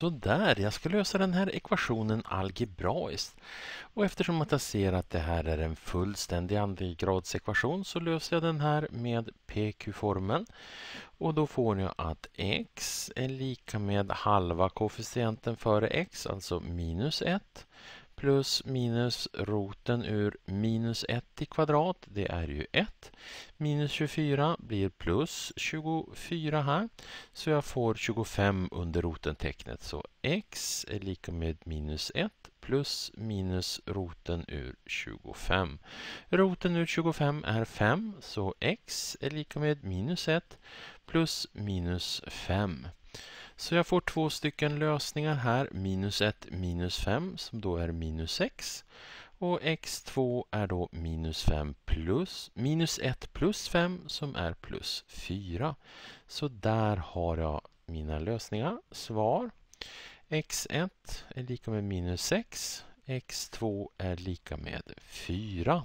Sådär, jag ska lösa den här ekvationen algebraiskt. Och eftersom att jag ser att det här är en fullständig andegradsekvation så löser jag den här med PQ-formeln. Och då får jag att x är lika med halva koefficienten före x, alltså minus 1 plus minus roten ur minus 1 i kvadrat, det är ju 1. Minus 24 blir plus 24 här, så jag får 25 under rotentecknet. Så x är lika med minus 1 plus minus roten ur 25. Roten ur 25 är 5, så x är lika med minus 1 plus minus 5. Så jag får två stycken lösningar här, minus 1 minus 5 som då är minus 6. Och x2 är då minus 5 plus minus 1 plus 5 som är plus 4. Så där har jag mina lösningar, svar. x1 är lika med minus 6, x2 är lika med 4.